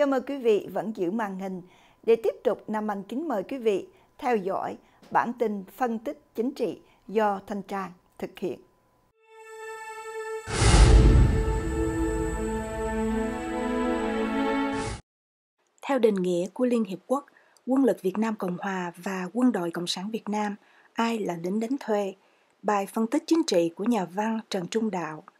Cảm ơn quý vị vẫn giữ màn hình. Để tiếp tục, Nam Anh kính mời quý vị theo dõi bản tin phân tích chính trị do Thanh Trang thực hiện. Theo định nghĩa của Liên Hiệp Quốc, quân lực Việt Nam Cộng Hòa và quân đội Cộng sản Việt Nam, ai là lính đánh thuê? Bài phân tích chính trị của nhà văn Trần Trung Đạo –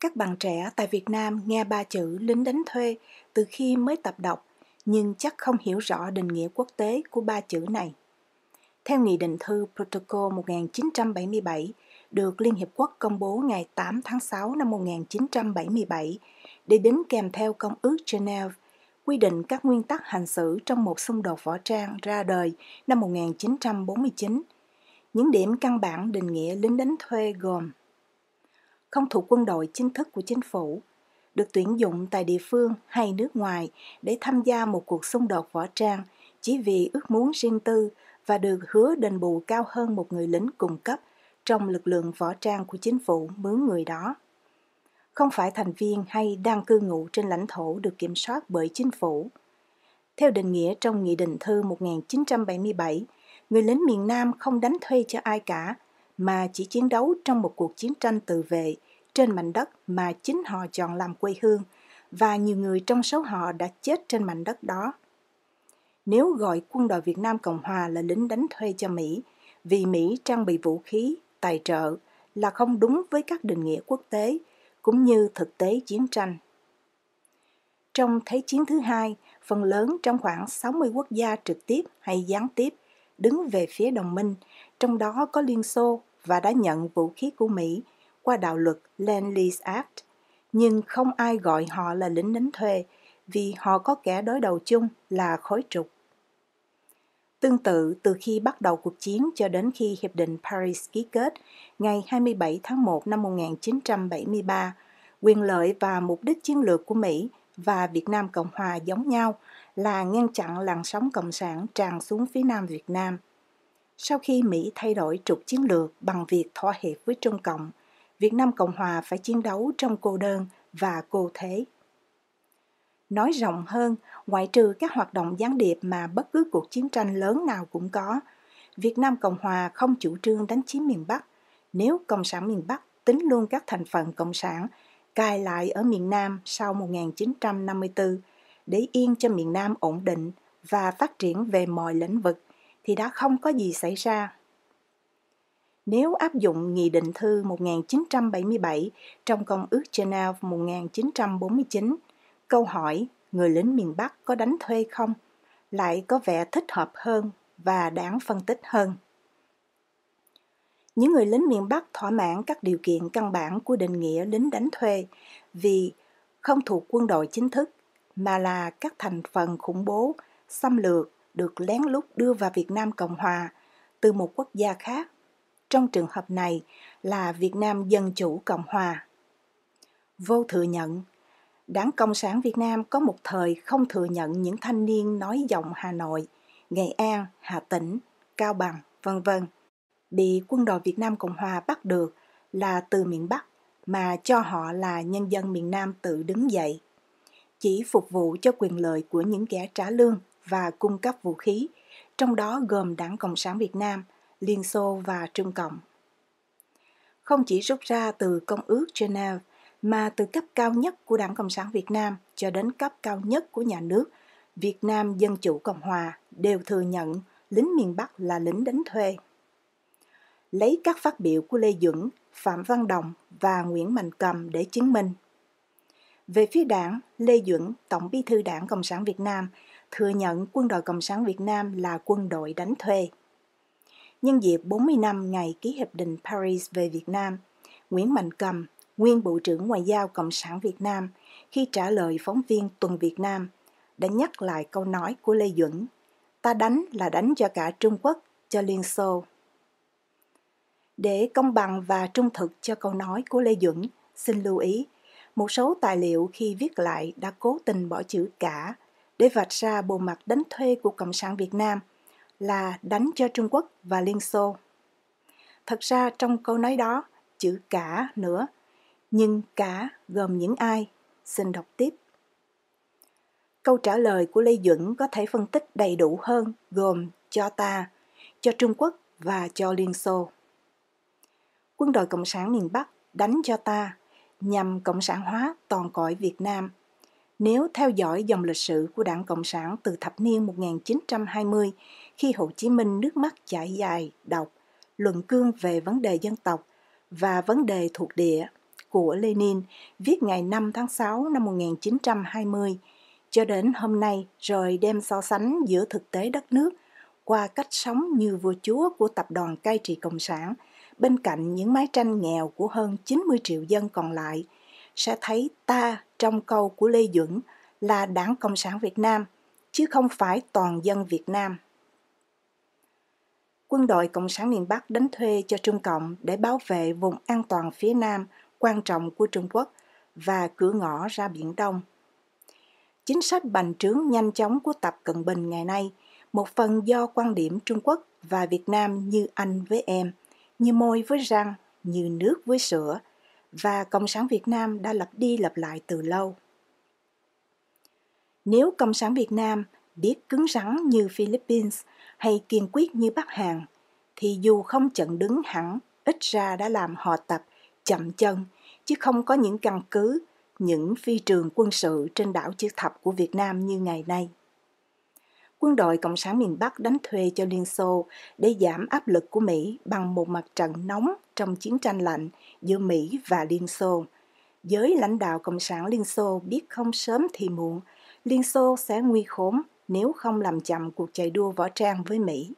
các bạn trẻ tại Việt Nam nghe ba chữ lính đánh thuê từ khi mới tập đọc, nhưng chắc không hiểu rõ định nghĩa quốc tế của ba chữ này. Theo Nghị định thư Protocol 1977 được Liên Hiệp Quốc công bố ngày 8 tháng 6 năm 1977 để đính kèm theo Công ước Geneva quy định các nguyên tắc hành xử trong một xung đột võ trang ra đời năm 1949. Những điểm căn bản định nghĩa lính đánh thuê gồm không thuộc quân đội chính thức của chính phủ, được tuyển dụng tại địa phương hay nước ngoài để tham gia một cuộc xung đột võ trang chỉ vì ước muốn riêng tư và được hứa đền bù cao hơn một người lính cùng cấp trong lực lượng võ trang của chính phủ mướn người đó. Không phải thành viên hay đang cư ngụ trên lãnh thổ được kiểm soát bởi chính phủ. Theo định nghĩa trong Nghị định thư 1977, người lính miền Nam không đánh thuê cho ai cả mà chỉ chiến đấu trong một cuộc chiến tranh tự vệ trên mảnh đất mà chính họ chọn làm quê hương và nhiều người trong số họ đã chết trên mảnh đất đó. Nếu gọi quân đội Việt Nam Cộng Hòa là lính đánh thuê cho Mỹ vì Mỹ trang bị vũ khí, tài trợ là không đúng với các định nghĩa quốc tế cũng như thực tế chiến tranh. Trong Thế chiến thứ hai, phần lớn trong khoảng 60 quốc gia trực tiếp hay gián tiếp đứng về phía đồng minh, trong đó có Liên Xô, và đã nhận vũ khí của Mỹ qua đạo luật Land-Lease Act, nhưng không ai gọi họ là lính đánh thuê vì họ có kẻ đối đầu chung là khối trục. Tương tự, từ khi bắt đầu cuộc chiến cho đến khi Hiệp định Paris ký kết ngày 27 tháng 1 năm 1973, quyền lợi và mục đích chiến lược của Mỹ và Việt Nam Cộng Hòa giống nhau là ngăn chặn làn sóng cộng sản tràn xuống phía Nam Việt Nam – sau khi Mỹ thay đổi trục chiến lược bằng việc thỏa hiệp với Trung Cộng, Việt Nam Cộng Hòa phải chiến đấu trong cô đơn và cô thế. Nói rộng hơn, ngoại trừ các hoạt động gián điệp mà bất cứ cuộc chiến tranh lớn nào cũng có, Việt Nam Cộng Hòa không chủ trương đánh chiếm miền Bắc. Nếu Cộng sản miền Bắc tính luôn các thành phần Cộng sản, cài lại ở miền Nam sau 1954 để yên cho miền Nam ổn định và phát triển về mọi lĩnh vực, thì đã không có gì xảy ra. Nếu áp dụng Nghị định thư 1977 trong Công ước Geneva 1949, câu hỏi người lính miền Bắc có đánh thuê không lại có vẻ thích hợp hơn và đáng phân tích hơn. Những người lính miền Bắc thỏa mãn các điều kiện căn bản của định nghĩa lính đánh thuê vì không thuộc quân đội chính thức mà là các thành phần khủng bố, xâm lược được lén lút đưa vào Việt Nam Cộng Hòa từ một quốc gia khác, trong trường hợp này là Việt Nam Dân Chủ Cộng Hòa. Vô thừa nhận, Đảng Cộng sản Việt Nam có một thời không thừa nhận những thanh niên nói giọng Hà Nội, Nghệ An, Hà Tĩnh, Cao Bằng, vân vân bị quân đội Việt Nam Cộng Hòa bắt được là từ miền Bắc mà cho họ là nhân dân miền Nam tự đứng dậy. Chỉ phục vụ cho quyền lợi của những kẻ trả lương và cung cấp vũ khí, trong đó gồm Đảng Cộng sản Việt Nam, Liên Xô và Trung Cộng. Không chỉ rút ra từ Công ước Geneva, mà từ cấp cao nhất của Đảng Cộng sản Việt Nam cho đến cấp cao nhất của nhà nước, Việt Nam Dân Chủ Cộng Hòa đều thừa nhận lính miền Bắc là lính đánh thuê. Lấy các phát biểu của Lê Duẩn, Phạm Văn Đồng và Nguyễn Mạnh Cầm để chứng minh. Về phía đảng, Lê Duẩn, Tổng bí thư đảng Cộng sản Việt Nam – thừa nhận quân đội Cộng sản Việt Nam là quân đội đánh thuê. Nhân dịp 40 năm ngày ký Hiệp định Paris về Việt Nam, Nguyễn Mạnh Cầm, nguyên Bộ trưởng Ngoại giao Cộng sản Việt Nam, khi trả lời phóng viên Tuần Việt Nam, đã nhắc lại câu nói của Lê Duẩn, ta đánh là đánh cho cả Trung Quốc, cho Liên Xô. Để công bằng và trung thực cho câu nói của Lê Duẩn, xin lưu ý, một số tài liệu khi viết lại đã cố tình bỏ chữ cả để vạch ra bộ mặt đánh thuê của Cộng sản Việt Nam là đánh cho Trung Quốc và Liên Xô. Thật ra trong câu nói đó, chữ cả nữa, nhưng cả gồm những ai? Xin đọc tiếp. Câu trả lời của Lê Duẩn có thể phân tích đầy đủ hơn gồm cho ta, cho Trung Quốc và cho Liên Xô. Quân đội Cộng sản miền Bắc đánh cho ta nhằm cộng sản hóa toàn cõi Việt Nam – nếu theo dõi dòng lịch sử của Đảng Cộng sản từ thập niên 1920, khi Hồ Chí Minh nước mắt chảy dài, đọc, luận cương về vấn đề dân tộc và vấn đề thuộc địa của Lenin viết ngày 5 tháng 6 năm 1920 cho đến hôm nay rồi đem so sánh giữa thực tế đất nước qua cách sống như vua chúa của tập đoàn cai trị Cộng sản bên cạnh những mái tranh nghèo của hơn 90 triệu dân còn lại sẽ thấy ta trong câu của Lê Duẩn là Đảng Cộng sản Việt Nam, chứ không phải toàn dân Việt Nam. Quân đội Cộng sản miền Bắc đánh thuê cho Trung Cộng để bảo vệ vùng an toàn phía Nam quan trọng của Trung Quốc và cửa ngõ ra Biển Đông. Chính sách bành trướng nhanh chóng của Tập Cận Bình ngày nay một phần do quan điểm Trung Quốc và Việt Nam như anh với em, như môi với răng, như nước với sữa – và Cộng sản Việt Nam đã lặp đi lặp lại từ lâu. Nếu Cộng sản Việt Nam biết cứng rắn như Philippines hay kiên quyết như Bắc Hàn, thì dù không trận đứng hẳn, ít ra đã làm họ tập chậm chân, chứ không có những căn cứ, những phi trường quân sự trên đảo chữ thập của Việt Nam như ngày nay quân đội Cộng sản miền Bắc đánh thuê cho Liên Xô để giảm áp lực của Mỹ bằng một mặt trận nóng trong chiến tranh lạnh giữa Mỹ và Liên Xô. Giới lãnh đạo Cộng sản Liên Xô biết không sớm thì muộn, Liên Xô sẽ nguy khốn nếu không làm chậm cuộc chạy đua võ trang với Mỹ.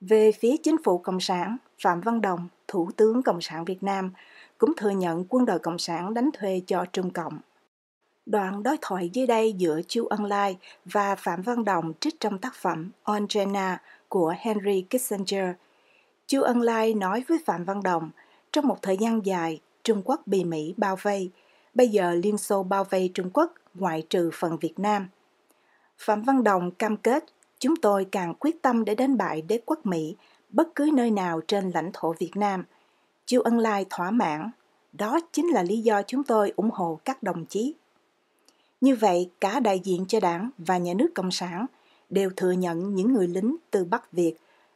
Về phía chính phủ Cộng sản, Phạm Văn Đồng, Thủ tướng Cộng sản Việt Nam, cũng thừa nhận quân đội Cộng sản đánh thuê cho Trung Cộng. Đoạn đối thoại dưới đây giữa Chu Ân Lai và Phạm Văn Đồng trích trong tác phẩm Angela của Henry Kissinger. Chu Ân Lai nói với Phạm Văn Đồng, trong một thời gian dài, Trung Quốc bị Mỹ bao vây, bây giờ Liên Xô bao vây Trung Quốc ngoại trừ phần Việt Nam. Phạm Văn Đồng cam kết chúng tôi càng quyết tâm để đánh bại đế quốc Mỹ bất cứ nơi nào trên lãnh thổ Việt Nam. Chu Ân Lai thỏa mãn, đó chính là lý do chúng tôi ủng hộ các đồng chí như vậy, cả đại diện cho đảng và nhà nước Cộng sản đều thừa nhận những người lính từ Bắc Việt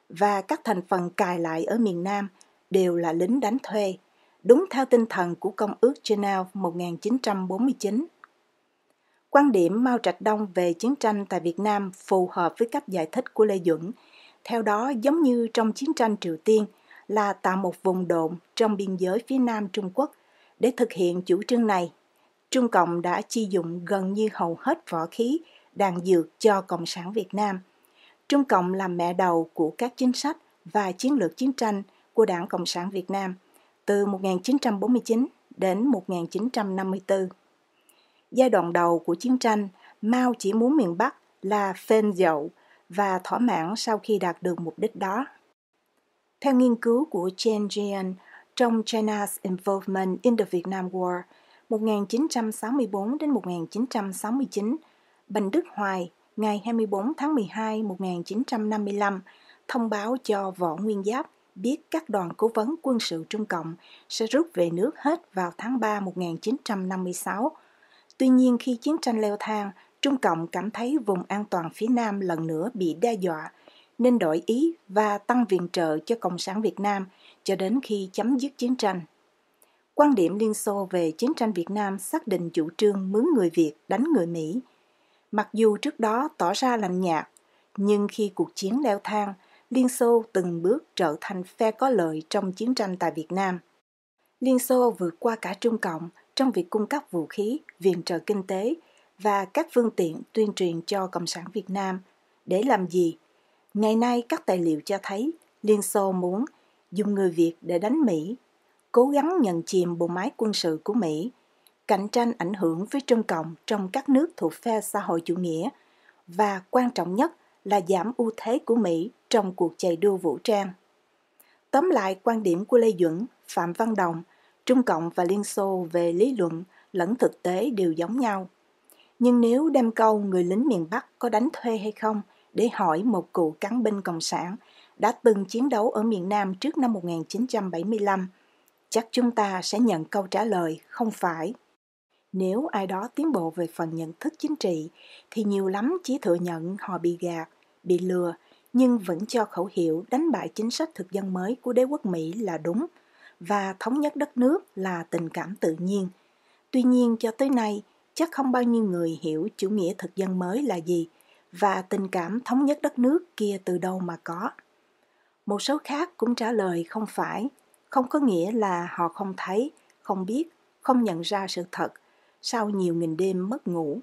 và các thành phần cài lại ở miền Nam đều là lính đánh thuê, đúng theo tinh thần của Công ước Geneva 1949. Quan điểm Mao Trạch Đông về chiến tranh tại Việt Nam phù hợp với cách giải thích của Lê Duẩn. Theo đó, giống như trong chiến tranh Triều Tiên là tạo một vùng độn trong biên giới phía Nam Trung Quốc để thực hiện chủ trương này Trung Cộng đã chi dụng gần như hầu hết võ khí, đạn dược cho Cộng sản Việt Nam. Trung Cộng làm mẹ đầu của các chính sách và chiến lược chiến tranh của Đảng Cộng sản Việt Nam từ 1949 đến 1954. Giai đoạn đầu của chiến tranh, Mao chỉ muốn miền Bắc là phên dậu và thỏa mãn sau khi đạt được mục đích đó. Theo nghiên cứu của Chen Jian trong China's Involvement in the Vietnam War – 1964 đến 1969, Bình Đức Hoài ngày 24 tháng 12 1955 thông báo cho Võ Nguyên Giáp biết các đoàn cố vấn quân sự Trung Cộng sẽ rút về nước hết vào tháng 3 1956. Tuy nhiên khi chiến tranh leo thang, Trung Cộng cảm thấy vùng an toàn phía Nam lần nữa bị đe dọa, nên đổi ý và tăng viện trợ cho Cộng sản Việt Nam cho đến khi chấm dứt chiến tranh quan điểm Liên Xô về chiến tranh Việt Nam xác định chủ trương mướn người Việt đánh người Mỹ. Mặc dù trước đó tỏ ra làm nhạt, nhưng khi cuộc chiến leo thang, Liên Xô từng bước trở thành phe có lợi trong chiến tranh tại Việt Nam. Liên Xô vượt qua cả Trung Cộng trong việc cung cấp vũ khí, viện trợ kinh tế và các phương tiện tuyên truyền cho Cộng sản Việt Nam. Để làm gì? Ngày nay các tài liệu cho thấy Liên Xô muốn dùng người Việt để đánh Mỹ cố gắng nhận chìm bộ máy quân sự của Mỹ, cạnh tranh ảnh hưởng với Trung Cộng trong các nước thuộc phe xã hội chủ nghĩa và quan trọng nhất là giảm ưu thế của Mỹ trong cuộc chạy đua vũ trang. Tóm lại quan điểm của Lê Duẩn, Phạm Văn Đồng, Trung Cộng và Liên Xô về lý luận lẫn thực tế đều giống nhau. Nhưng nếu đem câu người lính miền Bắc có đánh thuê hay không để hỏi một cựu cán binh Cộng sản đã từng chiến đấu ở miền Nam trước năm 1975, chắc chúng ta sẽ nhận câu trả lời không phải nếu ai đó tiến bộ về phần nhận thức chính trị thì nhiều lắm chỉ thừa nhận họ bị gạt bị lừa nhưng vẫn cho khẩu hiệu đánh bại chính sách thực dân mới của đế quốc mỹ là đúng và thống nhất đất nước là tình cảm tự nhiên tuy nhiên cho tới nay chắc không bao nhiêu người hiểu chủ nghĩa thực dân mới là gì và tình cảm thống nhất đất nước kia từ đâu mà có một số khác cũng trả lời không phải không có nghĩa là họ không thấy không biết không nhận ra sự thật sau nhiều nghìn đêm mất ngủ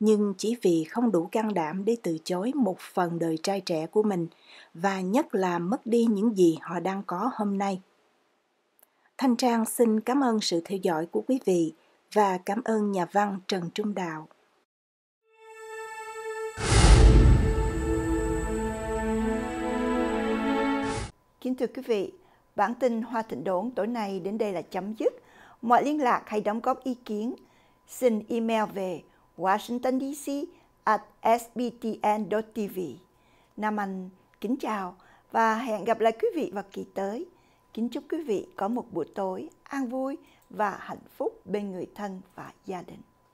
nhưng chỉ vì không đủ can đảm để từ chối một phần đời trai trẻ của mình và nhất là mất đi những gì họ đang có hôm nay thanh trang xin cảm ơn sự theo dõi của quý vị và cảm ơn nhà văn trần trung đạo kính thưa quý vị Bản tin Hoa Thịnh Đốn tối nay đến đây là chấm dứt. Mọi liên lạc hay đóng góp ý kiến, xin email về Washington DC at sbtn.tv. Nam Anh kính chào và hẹn gặp lại quý vị vào kỳ tới. Kính chúc quý vị có một buổi tối an vui và hạnh phúc bên người thân và gia đình.